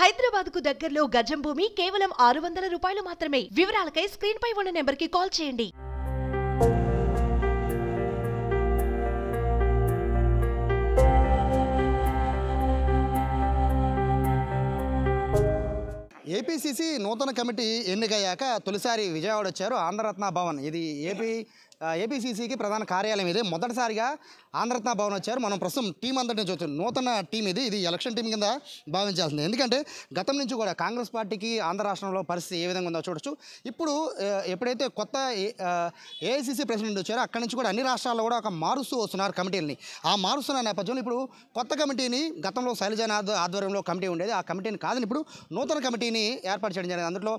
హైదరాబాద్ కు దగ్గరలో గజం భూమి కేవలం ఆరు వందల రూపాయలు మాత్రమే వివరాలకై స్క్రీన్ పై ఉన్న నెంబర్ కి కాల్ చేయండి ఏపీసీసీ నూతన కమిటీ ఎన్నికయ్యాక తొలిసారి విజయవాడ వచ్చారు ఆంధ్రరత్న భవన్ ఇది ఏపీ ఏపీసీసీకి ప్రధాన కార్యాలయం ఇది మొదటిసారిగా ఆంధ్రత్న భవన్ వచ్చారు మనం ప్రస్తుతం టీం అందరినీ చూస్తాం నూతన టీం ఇది ఇది ఎలక్షన్ టీం కింద భావించాల్సింది ఎందుకంటే గతం నుంచి కూడా కాంగ్రెస్ పార్టీకి ఆంధ్ర రాష్ట్రంలో పరిస్థితి ఏ విధంగా ఉందో చూడొచ్చు ఇప్పుడు ఎప్పుడైతే కొత్త ఏఐసీసీ ప్రెసిడెంట్ వచ్చారో అక్కడి నుంచి కూడా అన్ని రాష్ట్రాల్లో కూడా ఒక మారుస్తూ వస్తున్నారు కమిటీలని ఆ మారుస్తున్న నేపథ్యంలో ఇప్పుడు కొత్త కమిటీని గతంలో శైలజానాథ్ ఆధ్వర్యంలో కమిటీ ఉండేది ఆ కమిటీని కాదని ఇప్పుడు నూతన కమిటీని ఏర్పాటు చేయడం జరిగింది అందులో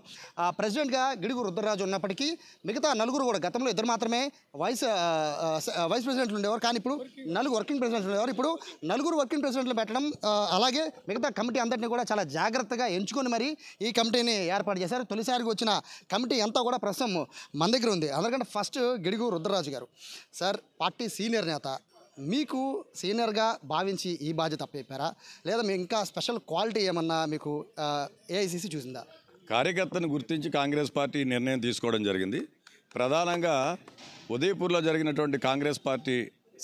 ప్రెసిడెంట్గా గిడుగు రుద్రరాజు ఉన్నప్పటికీ మిగతా నలుగురు కూడా గతంలో ఇద్దరు మాత్రమే వైస్ వైస్ ప్రెసిడెంట్లు ఉండేవారు కానీ ఇప్పుడు నలుగురు వర్కింగ్ ప్రెసిడెంట్లు ఉండేవారు ఇప్పుడు నలుగురు వర్కింగ్ ప్రెసిడెంట్లు పెట్టడం అలాగే మిగతా కమిటీ అందరినీ కూడా చాలా జాగ్రత్తగా ఎంచుకొని మరి ఈ కమిటీని ఏర్పాటు చేశారు తొలిసారిగా వచ్చిన కమిటీ అంతా కూడా ప్రస్తుతం మన దగ్గర ఉంది అందుకంటే ఫస్ట్ గిడుగు రుద్రరాజు గారు సార్ పార్టీ సీనియర్ నేత మీకు సీనియర్గా భావించి ఈ బాధ్యత అప్పచెప్పారా లేదా మీ ఇంకా స్పెషల్ క్వాలిటీ ఏమన్నా మీకు ఏఐసిసి చూసిందా కార్యకర్తను గుర్తించి కాంగ్రెస్ పార్టీ నిర్ణయం తీసుకోవడం జరిగింది ప్రధానంగా ఉదయపూర్లో జరిగినటువంటి కాంగ్రెస్ పార్టీ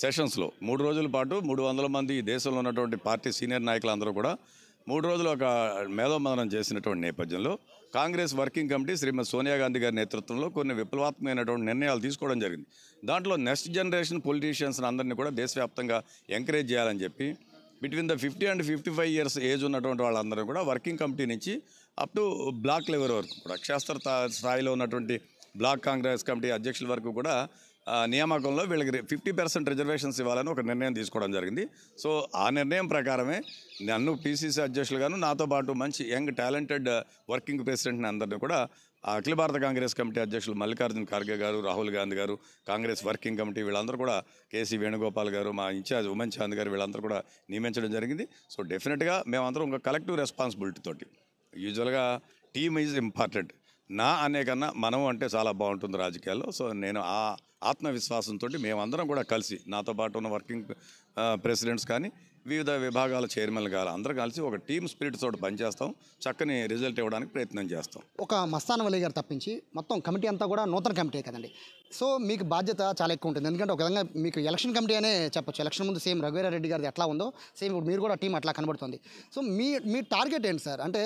సెషన్స్లో మూడు రోజుల పాటు మూడు వందల మంది ఈ దేశంలో ఉన్నటువంటి పార్టీ సీనియర్ నాయకులందరూ కూడా మూడు రోజులు ఒక మేధోమదనం చేసినటువంటి నేపథ్యంలో కాంగ్రెస్ వర్కింగ్ కమిటీ శ్రీమతి సోనియా గాంధీ గారి నేతృత్వంలో కొన్ని విప్లవాత్మకమైనటువంటి నిర్ణయాలు తీసుకోవడం జరిగింది దాంట్లో నెక్స్ట్ జనరేషన్ పొలిటీషియన్స్ అందరినీ కూడా దేశవ్యాప్తంగా ఎంకరేజ్ చేయాలని చెప్పి between the fifty and fifty five years age ఉన్నటువంటి వాళ్ళందరూ కూడా వర్కింగ్ కమిటీ నుంచి అప్ టు బ్లాక్ లెవెల్ వరకు కూడా అక్షరస్థర స్థాయిలో ఉన్నటువంటి బ్లాక్ కాంగ్రెస్ కమిటీ అధ్యక్షుల వరకు కూడా నియామకంలో వీళ్ళకి ఫిఫ్టీ పర్సెంట్ రిజర్వేషన్స్ ఇవ్వాలని ఒక నిర్ణయం తీసుకోవడం జరిగింది సో ఆ నిర్ణయం ప్రకారమే నన్ను పీసీసీ అధ్యక్షులుగాను నాతో పాటు మంచి యంగ్ టాలెంటెడ్ వర్కింగ్ ప్రెసిడెంట్ని అందరినీ కూడా అఖిల భారత కాంగ్రెస్ కమిటీ అధ్యక్షులు మల్లికార్జున ఖార్గే గారు రాహుల్ గాంధీ గారు కాంగ్రెస్ వర్కింగ్ కమిటీ వీళ్ళందరూ కూడా కేసీ వేణుగోపాల్ గారు మా ఇన్ఛార్జ్ ఉమెన్ చాంద్ గారు వీళ్ళందరూ కూడా నియమించడం జరిగింది సో డెఫినెట్గా మేమందరం ఒక కలెక్టివ్ రెస్పాన్సిబిలిటీ తోటి యూజువల్గా టీమ్ ఈజ్ ఇంపార్టెంట్ నా అనే కన్నా మనం అంటే చాలా బాగుంటుంది రాజకీయాల్లో సో నేను ఆ ఆత్మవిశ్వాసంతో మేమందరం కూడా కలిసి నాతో పాటు ఉన్న వర్కింగ్ ప్రెసిడెంట్స్ కానీ వివిధ విభాగాల చైర్మన్లు కానీ అందరూ కలిసి ఒక టీమ్ స్పిరిట్ తోటి పనిచేస్తాం చక్కని రిజల్ట్ ఇవ్వడానికి ప్రయత్నం చేస్తాం ఒక మస్తాన్ వలీ గారు తప్పించి మొత్తం కమిటీ అంతా కూడా నూతన కమిటీ కదండి సో మీకు బాధ్యత చాలా ఎక్కువ ఉంటుంది ఎందుకంటే ఒక విధంగా మీకు ఎలక్షన్ కమిటీ అనే చెప్పచ్చు ఎలక్షన్ ముందు సేమ్ రఘువీరారెడ్డి గారిది ఎట్లా ఉందో సేమ్ ఇప్పుడు మీరు కూడా టీం అట్లా కనబడుతుంది సో మీ మీ టార్గెట్ ఏంటి సార్ అంటే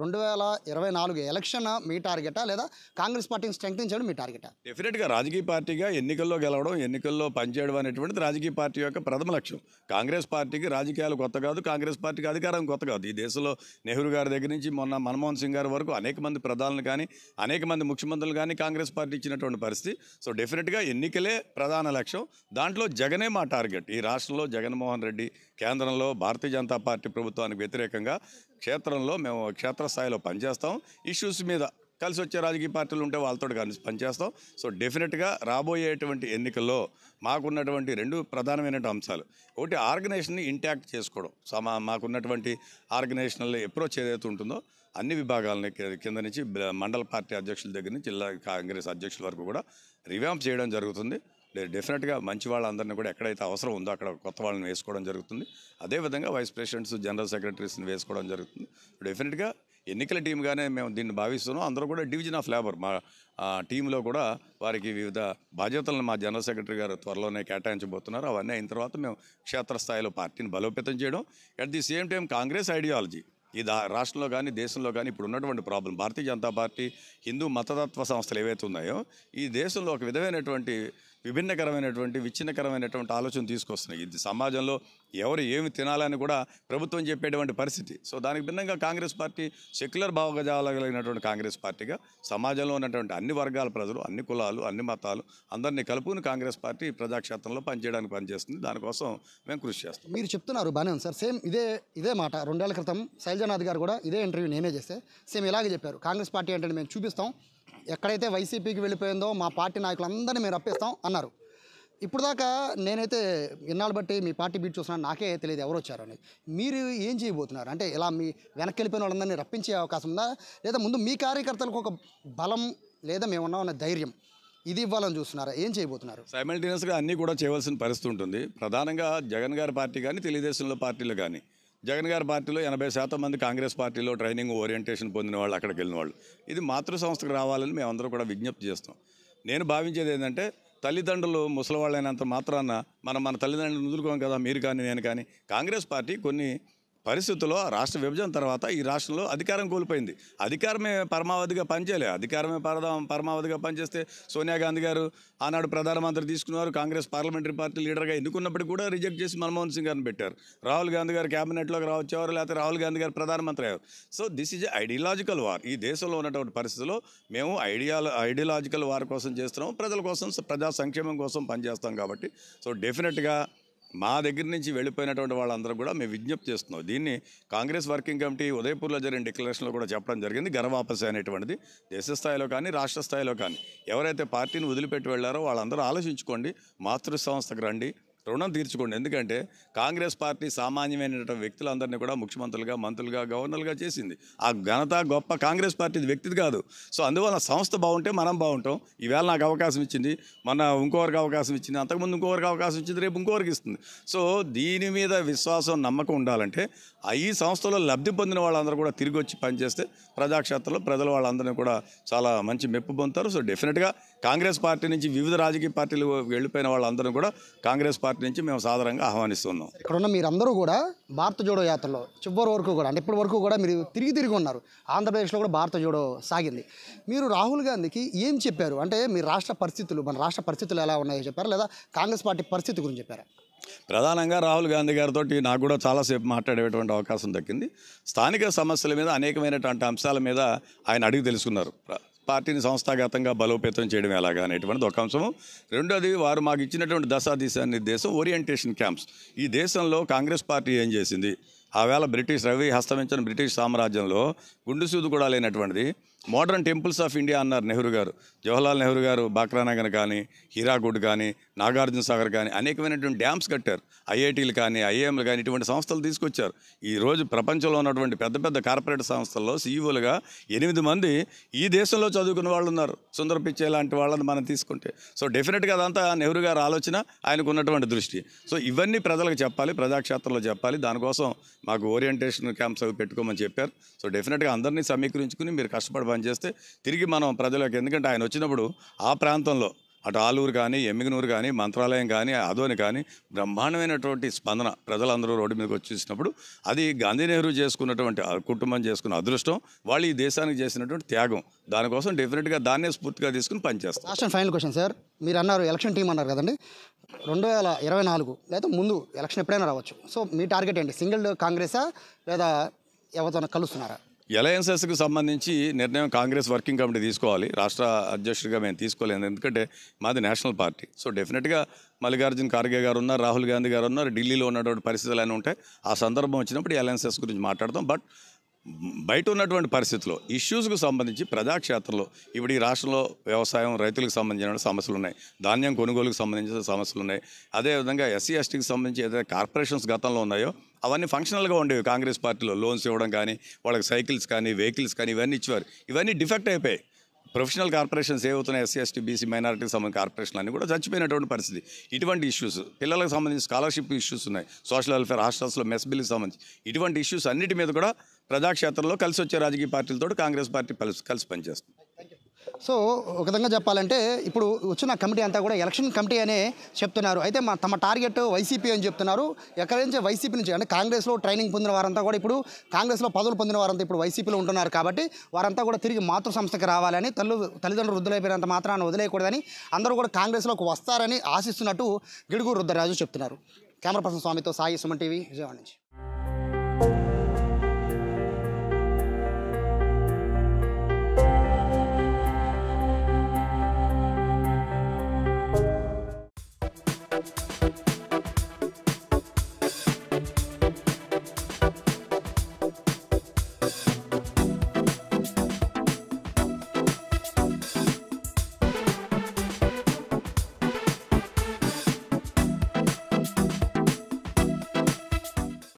రెండు వేల ఇరవై నాలుగు ఎలక్షన్ మీ టార్గెటా లేదా కాంగ్రెస్ పార్టీని స్ట్రెంగ్ చేయడం మీ టార్గెటా డెఫినెట్గా రాజకీయ పార్టీగా ఎన్నికల్లో గెలవడం ఎన్నికల్లో పనిచేయడం అనేటువంటిది రాజకీయ పార్టీ యొక్క ప్రథమ లక్ష్యం కాంగ్రెస్ పార్టీకి రాజకీయాలు కొత్త కాదు కాంగ్రెస్ పార్టీకి అధికారం కొత్త కాదు ఈ దేశంలో నెహ్రూ గారి దగ్గర నుంచి మొన్న మన్మోహన్ సింగ్ గారి వరకు అనేక మంది ప్రధానులు కానీ అనేక మంది ముఖ్యమంత్రులు కానీ కాంగ్రెస్ పార్టీ ఇచ్చినటువంటి పరిస్థితి సో డెఫినెట్గా ఎన్నికలే ప్రధాన లక్ష్యం దాంట్లో జగనే మా టార్గెట్ ఈ రాష్ట్రంలో జగన్మోహన్ రెడ్డి కేంద్రంలో భారతీయ జనతా పార్టీ ప్రభుత్వానికి వ్యతిరేకంగా క్షేత్రంలో మేము క్షేత్రస్థాయిలో పనిచేస్తాం ఇష్యూస్ మీద కలిసి వచ్చే రాజకీయ పార్టీలు ఉంటే వాళ్ళతో కలిసి పనిచేస్తాం సో డెఫినెట్గా రాబోయేటువంటి ఎన్నికల్లో మాకున్నటువంటి రెండు ప్రధానమైన అంశాలు ఒకటి ఆర్గనైజేషన్ని ఇంటాక్ట్ చేసుకోవడం సో మా మాకున్నటువంటి ఆర్గనైజేషనల్ అప్రోచ్ ఏదైతే ఉంటుందో అన్ని విభాగాలని కింద నుంచి మండల పార్టీ అధ్యక్షుల దగ్గర నుంచి జిల్లా కాంగ్రెస్ అధ్యక్షుల వరకు కూడా రివ్యాంప్ చేయడం జరుగుతుంది డెఫినెట్గా మంచి వాళ్ళందరినీ కూడా ఎక్కడైతే అవసరం ఉందో అక్కడ కొత్త వాళ్ళని వేసుకోవడం జరుగుతుంది అదేవిధంగా వైస్ ప్రెసిడెంట్స్ జనరల్ సెక్రటరీస్ని వేసుకోవడం జరుగుతుంది డెఫినెట్గా ఎన్నికల టీంగానే మేము దీన్ని భావిస్తున్నాం అందరూ కూడా డివిజన్ ఆఫ్ లేబర్ మా టీంలో కూడా వారికి వివిధ బాధ్యతలను మా జనరల్ సెక్రటరీ గారు త్వరలోనే కేటాయించబోతున్నారు అవన్నీ అయిన తర్వాత మేము క్షేత్రస్థాయిలో పార్టీని బలోపేతం చేయడం at the same time Congress ideology ఈ దా రాష్ట్రంలో కానీ దేశంలో కానీ ఇప్పుడు ఉన్నటువంటి ప్రాబ్లం భారతీయ జనతా పార్టీ హిందూ మతతత్వ సంస్థలు ఏవైతే ఉన్నాయో ఈ దేశంలో ఒక విధమైనటువంటి విభిన్నకరమైనటువంటి విచ్ఛిన్నకరమైనటువంటి ఆలోచన తీసుకొస్తున్నాయి ఇది సమాజంలో ఎవరు ఏమి తినాలని కూడా ప్రభుత్వం చెప్పేటువంటి పరిస్థితి సో దానికి భిన్నంగా కాంగ్రెస్ పార్టీ సెక్యులర్ భావగజాలగలిగినటువంటి కాంగ్రెస్ పార్టీగా సమాజంలో ఉన్నటువంటి అన్ని వర్గాల ప్రజలు అన్ని కులాలు అన్ని మతాలు అందరినీ కలుపుకుని కాంగ్రెస్ పార్టీ ప్రజాక్షేత్రంలో పనిచేయడానికి పనిచేస్తుంది దానికోసం మేము కృషి చేస్తాం మీరు చెప్తున్నారు బాగానే ఉంది సార్ సేమ్ ఇదే ఇదే మాట రెండేళ్ల క్రితం శైలజానాథ్ గారు కూడా ఇదే ఇంటర్వ్యూ నేనే చేస్తే సేమ్ ఇలాగే చెప్పారు కాంగ్రెస్ పార్టీ అంటే మేము చూపిస్తాం ఎక్కడైతే వైసీపీకి వెళ్ళిపోయిందో మా పార్టీ నాయకులందరినీ మేము రప్పిస్తాం అన్నారు ఇప్పుడు దాకా నేనైతే ఇన్నాళ్ళు బట్టి మీ పార్టీ బీట్ చూస్తున్నాను నాకే తెలియదు ఎవరు వచ్చారని మీరు ఏం చేయబోతున్నారు అంటే ఇలా మీ వెనక్కి వెళ్ళిపోయిన వాళ్ళందరినీ రప్పించే అవకాశం ఉందా లేదా ముందు మీ కార్యకర్తలకు ఒక బలం లేదా మేము ఉన్నాం ధైర్యం ఇది ఇవ్వాలని చూస్తున్నారా ఏం చేయబోతున్నారు సైమల్టేనియస్గా అన్నీ కూడా చేయవలసిన పరిస్థితి ఉంటుంది ప్రధానంగా జగన్ గారి పార్టీ కానీ తెలుగుదేశంలో పార్టీలు కానీ జగన్ గారి పార్టీలో ఎనభై శాతం మంది కాంగ్రెస్ పార్టీలో ట్రైనింగ్ ఓరియంటేషన్ పొందిన వాళ్ళు అక్కడికి వెళ్ళిన వాళ్ళు ఇది మాతృ సంస్థకు రావాలని మేమందరూ కూడా విజ్ఞప్తి చేస్తాం నేను భావించేది ఏంటంటే తల్లిదండ్రులు ముసలివాళ్ళైనంత మాత్రాన మనం మన తల్లిదండ్రులు నుదులుకోం కదా మీరు కానీ నేను కానీ కాంగ్రెస్ పార్టీ కొన్ని పరిస్థితుల్లో రాష్ట్ర విభజన తర్వాత ఈ రాష్ట్రంలో అధికారం కోల్పోయింది అధికారమే పరమావధిగా పనిచేయలే అధికారమే పరమావధిగా పనిచేస్తే సోనియా గాంధీ గారు ఆనాడు ప్రధానమంత్రి తీసుకున్నారు కాంగ్రెస్ పార్లమెంటరీ పార్టీ లీడర్గా ఎన్నుకున్నప్పుడు కూడా రిజెక్ట్ చేసి మన్మోహన్ సింగ్ గారిని పెట్టారు రాహుల్ గాంధీ గారు క్యాబినెట్లోకి రావచ్చేవారు లేకపోతే రాహుల్ గాంధీ గారు ప్రధానమంత్రి అయ్యారు so this is ideological war ఈ దేశంలో ఉన్నటువంటి పరిస్థితుల్లో మేము ఐడియాల ఐడియలాజికల్ వార్ కోసం చేస్తున్నాము ప్రజల కోసం ప్రజా సంక్షేమం కోసం పనిచేస్తాం కాబట్టి సో డెఫినెట్గా మా దగ్గర నుంచి వెళ్ళిపోయినటువంటి వాళ్ళందరూ కూడా మేము విజ్ఞప్తి చేస్తున్నాం దీన్ని కాంగ్రెస్ వర్కింగ్ కమిటీ ఉదయపూర్లో జరిగిన డిక్లరేషన్లో కూడా చెప్పడం జరిగింది గర్వాపస అనేటువంటిది దేశ స్థాయిలో కానీ రాష్ట్ర స్థాయిలో కానీ ఎవరైతే పార్టీని వదిలిపెట్టి వెళ్ళారో వాళ్ళందరూ ఆలోచించుకోండి మాతృ సంస్థకు రండి రుణం తీర్చుకోండి ఎందుకంటే కాంగ్రెస్ పార్టీ సామాన్యమైనటువంటి వ్యక్తులందరినీ కూడా ముఖ్యమంత్రులుగా మంత్రులుగా గవర్నర్లుగా చేసింది ఆ ఘనత గొప్ప కాంగ్రెస్ పార్టీ వ్యక్తిది కాదు సో అందువల్ల సంస్థ బాగుంటే మనం బాగుంటాం ఈవేళ నాకు అవకాశం ఇచ్చింది మన ఇంకోవరికి అవకాశం ఇచ్చింది అంతకుముందు ఇంకోవరికి అవకాశం ఇచ్చింది రేపు ఇంకోవరికి ఇస్తుంది సో దీని మీద విశ్వాసం నమ్మకం ఉండాలంటే ఈ సంస్థలో లబ్ధి పొందిన వాళ్ళందరూ కూడా తిరిగి వచ్చి పనిచేస్తే ప్రజాక్షేత్రంలో ప్రజలు వాళ్ళందరినీ కూడా చాలా మంచి మెప్పు పొందుతారు సో డెఫినెట్గా కాంగ్రెస్ పార్టీ నుంచి వివిధ రాజకీయ పార్టీలు వెళ్ళిపోయిన వాళ్ళందరూ కూడా కాంగ్రెస్ పార్టీ నుంచి మేము సాధారణంగా ఆహ్వానిస్తున్నాం ఇక్కడున్న మీరందరూ కూడా భారత జోడో యాత్రలో చివరి వరకు కూడా అంటే ఇప్పటి వరకు కూడా మీరు తిరిగి తిరిగి ఉన్నారు ఆంధ్రప్రదేశ్లో కూడా భారత జోడో సాగింది మీరు రాహుల్ గాంధీకి ఏం చెప్పారు అంటే మీ రాష్ట్ర పరిస్థితులు మన రాష్ట్ర పరిస్థితులు ఎలా ఉన్నాయో చెప్పారు లేదా కాంగ్రెస్ పార్టీ పరిస్థితి గురించి చెప్పారా ప్రధానంగా రాహుల్ గాంధీ గారితో నాకు కూడా చాలాసేపు మాట్లాడేటువంటి అవకాశం దక్కింది స్థానిక సమస్యల మీద అనేకమైనటువంటి అంశాల మీద ఆయన అడిగి తెలుసుకున్నారు పార్టీని సంస్థాగతంగా బలోపేతం చేయడం ఎలాగా అనేటువంటిది ఒక అంశము రెండోది వారు మాకు ఇచ్చినటువంటి దశా దిశా నిర్దేశం ఓరియంటేషన్ క్యాంప్స్ ఈ దేశంలో కాంగ్రెస్ పార్టీ ఏం చేసింది ఆ వేళ బ్రిటిష్ రవి హస్తమించిన బ్రిటిష్ సామ్రాజ్యంలో గుండుసూదు కూడా లేనటువంటిది మోడర్న్ టెంపుల్స్ ఆఫ్ ఇండియా అన్నారు నెహ్రూ గారు జవహర్లాల్ నెహ్రూ గారు బాక్రానగర్ కానీ హీరాగూడ్ కానీ నాగార్జున సాగర్ కానీ అనేకమైనటువంటి డ్యామ్స్ కట్టారు ఐఐటీలు కానీ ఐఏఎంలు కానీ ఇటువంటి సంస్థలు తీసుకొచ్చారు ఈరోజు ప్రపంచంలో ఉన్నటువంటి పెద్ద పెద్ద కార్పొరేట్ సంస్థల్లో సీఈఓలుగా ఎనిమిది మంది ఈ దేశంలో చదువుకున్న వాళ్ళు ఉన్నారు సుందర పిచ్చే లాంటి వాళ్ళని మనం తీసుకుంటే సో డెఫినెట్గా అదంతా నెహ్రూ గారు ఆలోచన ఆయనకు ఉన్నటువంటి దృష్టి సో ఇవన్నీ ప్రజలకు చెప్పాలి ప్రజాక్షేత్రంలో చెప్పాలి దానికోసం మాకు ఓరియంటేషన్ క్యాంప్స్ అవి పెట్టుకోమని చెప్పారు సో డెఫినెట్గా అందరినీ సమీకరించుకుని మీరు కష్టపడి చేస్తే తిరిగి మనం ప్రజలకు ఎందుకంటే ఆయన వచ్చినప్పుడు ఆ ప్రాంతంలో అటు ఆలూరు కానీ ఎమ్మిగనూరు కానీ మంత్రాలయం కానీ అదోని కానీ బ్రహ్మాండమైనటువంటి స్పందన ప్రజలందరూ రోడ్డు మీదకి వచ్చేసినప్పుడు అది గాంధీ నెహ్రూ చేసుకున్నటువంటి కుటుంబం చేసుకున్న అదృష్టం వాళ్ళు ఈ దేశానికి చేసినటువంటి త్యాగం దానికోసం డెఫినెట్గా దాన్నే స్ఫూర్తిగా తీసుకుని పనిచేస్తాం last and final question sir మీరు అన్నారు ఎలక్షన్ టీం అన్నారు కదండి రెండు వేల ఇరవై నాలుగు లేదా ముందు ఎలక్షన్ ఎప్పుడైనా రావచ్చు సో మీ టార్గెట్ ఏంటి సింగిల్ కాంగ్రెసా లేదా ఎవరితో కలుస్తున్నారా ఎలయన్సెస్కి సంబంధించి నిర్ణయం కాంగ్రెస్ వర్కింగ్ కమిటీ తీసుకోవాలి రాష్ట్ర అధ్యక్షుడిగా మేము తీసుకోలేదు ఎందుకంటే మాది నేషనల్ పార్టీ సో డెఫినెట్గా మల్లికార్జున్ ఖార్గే గారు ఉన్నారు రాహుల్ గాంధీ గారు ఉన్నారు ఢిల్లీలో ఉన్నటువంటి పరిస్థితులు అని ఉంటాయి ఆ సందర్భం వచ్చినప్పుడు ఎలయన్సెస్ గురించి మాట్లాడతాం బట్ బయట ఉన్నటువంటి పరిస్థితుల్లో ఇష్యూస్కు సంబంధించి ప్రజాక్షేత్రంలో ఇప్పుడు ఈ రాష్ట్రంలో వ్యవసాయం రైతులకు సంబంధించిన సమస్యలు ఉన్నాయి ధాన్యం కొనుగోలుకు సంబంధించిన సమస్యలు ఉన్నాయి అదేవిధంగా ఎస్సీ ఎస్టీకి సంబంధించి ఏదైతే కార్పొరేషన్స్ గతంలో ఉన్నాయో అవన్నీ ఫంక్షనల్గా ఉండేవి కాంగ్రెస్ పార్టీలో లోన్స్ ఇవ్వడం కానీ వాళ్ళకి సైకిల్స్ కానీ వెహికల్స్ కానీ ఇవన్నీ ఇచ్చేవారు ఇవన్నీ డిఫెక్ట్ అయిపోయాయి ప్రొఫెషనల్ కార్పొరేషన్స్ ఏవుతున్నాయి ఎస్సీ ఎస్టీ బీసీ మైనార్టీకి సంబంధించిన కార్పొరేషన్ అన్నీ కూడా చచ్చిపోయినటువంటి పరిస్థితి ఇటువంటి ఇష్యూస్ పిల్లలకు సంబంధించి స్కాలర్షిప్ ఇష్యూస్ ఉన్నాయి సోషల్ వెల్ఫేర్ హాస్టల్స్లో మెస్ బిల్కి సంబంధించి ఇటువంటి ఇష్యూస్ అన్నిటి మీద కూడా ప్రజాక్షేత్రంలో కలిసి వచ్చే రాజకీయ పార్టీలతో కాంగ్రెస్ పార్టీ కలిసి కలిసి పనిచేస్తుంది సో ఒక విధంగా చెప్పాలంటే ఇప్పుడు వచ్చిన కమిటీ అంతా కూడా ఎలక్షన్ కమిటీ అనే చెప్తున్నారు అయితే మా తమ టార్గెట్ వైసీపీ అని చెప్తున్నారు ఎక్కడి నుంచి వైసీపీ నుంచి అంటే కాంగ్రెస్లో ట్రైనింగ్ పొందిన వారంతా కూడా ఇప్పుడు కాంగ్రెస్లో పదవులు పొందిన వారంతా ఇప్పుడు వైసీపీలో ఉంటున్నారు కాబట్టి వారంతా కూడా తిరిగి మాతృ సంస్థకి రావాలని తల్లు తల్లిదండ్రులు వృద్ధులైపోయినంత మాత్రాన్ని వదిలేయకూడదని అందరూ కూడా కాంగ్రెస్లోకి వస్తారని ఆశిస్తున్నట్టు గిడుగు రుద్రరాజు చెప్తున్నారు కెమెరా పర్సన్ స్వామితో సాయి సుమన్ టీవీ విజయవాడ నుంచి